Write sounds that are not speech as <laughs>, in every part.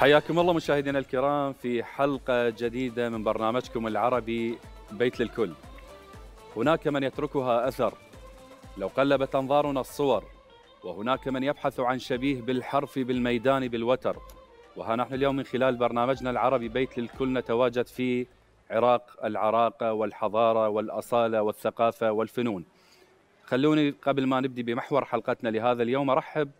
حياكم الله مشاهدينا الكرام في حلقة جديدة من برنامجكم العربي بيت للكل هناك من يتركها أثر لو قلبت أنظارنا الصور وهناك من يبحث عن شبيه بالحرف بالميدان بالوتر وها نحن اليوم من خلال برنامجنا العربي بيت للكل نتواجد في عراق العراقة والحضارة والأصالة والثقافة والفنون خلوني قبل ما نبدي بمحور حلقتنا لهذا اليوم أرحب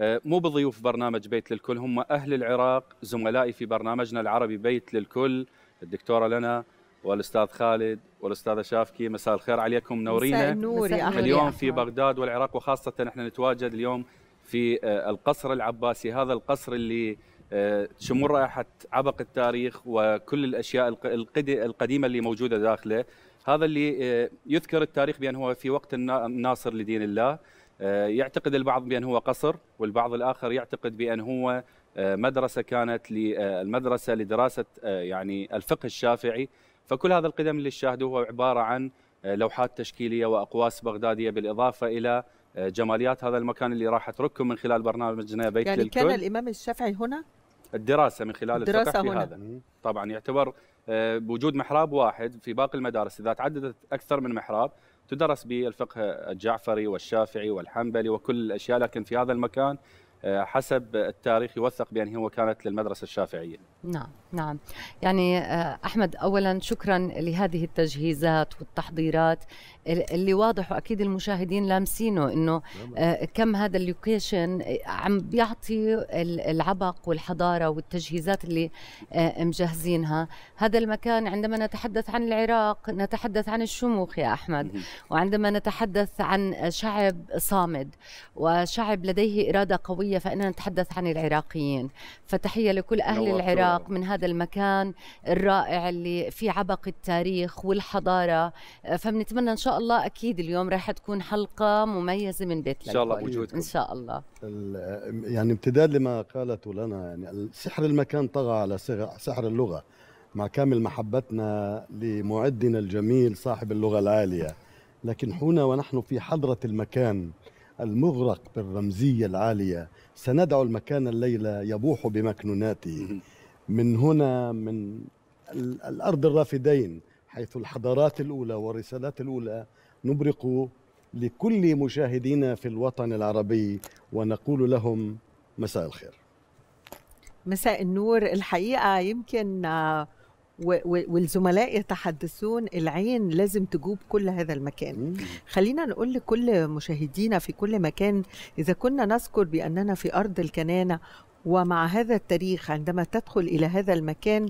آه، مو بضيوف برنامج بيت للكل هم أهل العراق زملائي في برنامجنا العربي بيت للكل الدكتورة لنا والأستاذ خالد والأستاذة شافكي مساء الخير عليكم نورينا اليوم في بغداد والعراق وخاصة نحن نتواجد اليوم في آه، القصر العباسي هذا القصر اللي تشمر آه، رائحة عبق التاريخ وكل الأشياء القديمة اللي موجودة داخله هذا اللي يذكر التاريخ بأنه هو في وقت الناصر لدين الله آه، يعتقد البعض بأن هو قصر والبعض الآخر يعتقد بأن هو آه، مدرسة كانت للمدرسة آه، لدراسة يعني الفقه الشافعي فكل هذا القدم اللي شاهدوه هو عبارة عن لوحات تشكيلية وأقواس بغدادية بالإضافة إلى جماليات هذا المكان اللي راح أترككم من خلال برنامجنا بيت يعني للكل يعني كان الإمام الشافعي هنا؟ الدراسة من خلال الدراسة الفقه في هنا. هذا طبعا يعتبر بوجود محراب واحد في باقي المدارس إذا تعددت أكثر من محراب تدرس بالفقه الجعفري والشافعي والحنبلي وكل الاشياء لكن في هذا المكان حسب التاريخ يوثق بأن هو كانت للمدرسة الشافعية نعم نعم يعني آه، أحمد أولا شكرا لهذه التجهيزات والتحضيرات اللي واضح وأكيد المشاهدين لامسينه أنه نعم. آه، كم هذا اللوكيشن عم بيعطي العبق والحضارة والتجهيزات اللي آه، مجهزينها هذا المكان عندما نتحدث عن العراق نتحدث عن الشموخ يا أحمد وعندما نتحدث عن شعب صامد وشعب لديه إرادة قوية العراقية فإننا نتحدث عن العراقيين فتحية لكل أهل العراق من هذا المكان الرائع اللي في عبق التاريخ والحضارة فبنتمنى إن شاء الله أكيد اليوم راح تكون حلقة مميزة من بيت إن شاء الله بوجودكم إن شاء الله يعني امتداد لما قالته لنا يعني سحر المكان طغى على سحر اللغة مع كامل محبتنا لمعدنا الجميل صاحب اللغة العالية لكن هنا ونحن في حضرة المكان المغرق بالرمزية العالية سندعو المكان الليلة يبوح بمكنوناته من هنا من الأرض الرافدين حيث الحضارات الأولى والرسالات الأولى نبرق لكل مشاهدينا في الوطن العربي ونقول لهم مساء الخير مساء النور الحقيقة يمكن والزملاء يتحدثون العين لازم تجوب كل هذا المكان خلينا نقول لكل مشاهدينا في كل مكان إذا كنا نذكر بأننا في أرض الكنانة ومع هذا التاريخ عندما تدخل إلى هذا المكان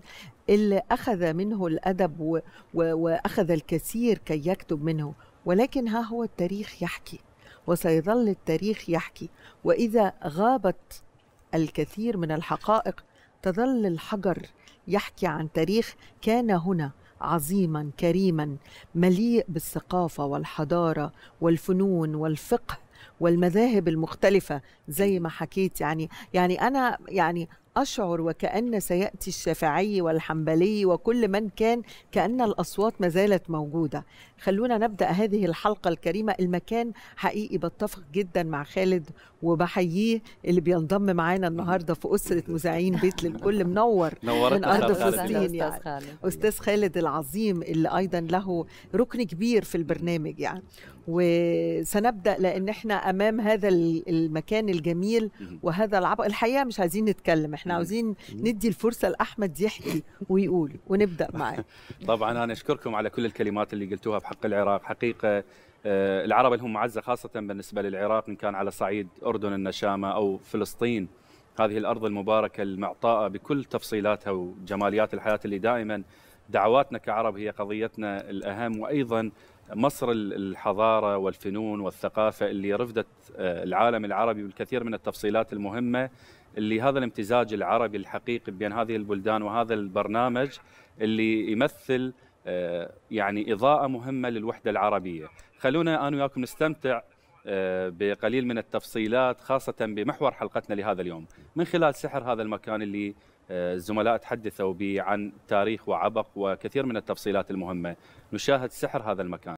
اللي أخذ منه الأدب وأخذ الكثير كي يكتب منه ولكن ها هو التاريخ يحكي وسيظل التاريخ يحكي وإذا غابت الكثير من الحقائق تظل الحجر يحكي عن تاريخ كان هنا عظيما كريما مليء بالثقافه والحضاره والفنون والفقه والمذاهب المختلفة زي ما حكيت يعني يعني أنا يعني أشعر وكأن سيأتي الشافعي والحنبلي وكل من كان كأن الأصوات ما زالت موجودة خلونا نبدأ هذه الحلقة الكريمة المكان حقيقي بتفق جدا مع خالد وبحييه اللي بينضم معانا النهاردة في أسرة مذيعين بيت للكل منور من أرض فلسطين يعني. أستاذ خالد العظيم اللي أيضا له ركن كبير في البرنامج يعني وسنبدا لان احنا امام هذا المكان الجميل وهذا العبق الحقيقه مش عايزين نتكلم احنا عاوزين ندي الفرصه لاحمد يحكي ويقول ونبدا معاه <laughs> طبعا انا اشكركم على كل الكلمات اللي قلتوها بحق العراق حقيقه آه، العرب اللي هم معزه خاصه بالنسبه للعراق ان كان على صعيد اردن النشامه او فلسطين هذه الارض المباركه المعطاءه بكل تفصيلاتها وجماليات الحياه اللي دائما دعواتنا كعرب هي قضيتنا الاهم وايضا مصر الحضاره والفنون والثقافه اللي رفدت آه، العالم العربي والكثير من التفصيلات المهمه اللي هذا الامتزاج العربي الحقيقي بين هذه البلدان وهذا البرنامج اللي يمثل آه، يعني اضاءه مهمه للوحده العربيه خلونا انا وياكم نستمتع آه، بقليل من التفصيلات خاصه بمحور حلقتنا لهذا اليوم من خلال سحر هذا المكان اللي الزملاء تحدثوا به عن تاريخ وعبق وكثير من التفصيلات المهمه نشاهد سحر هذا المكان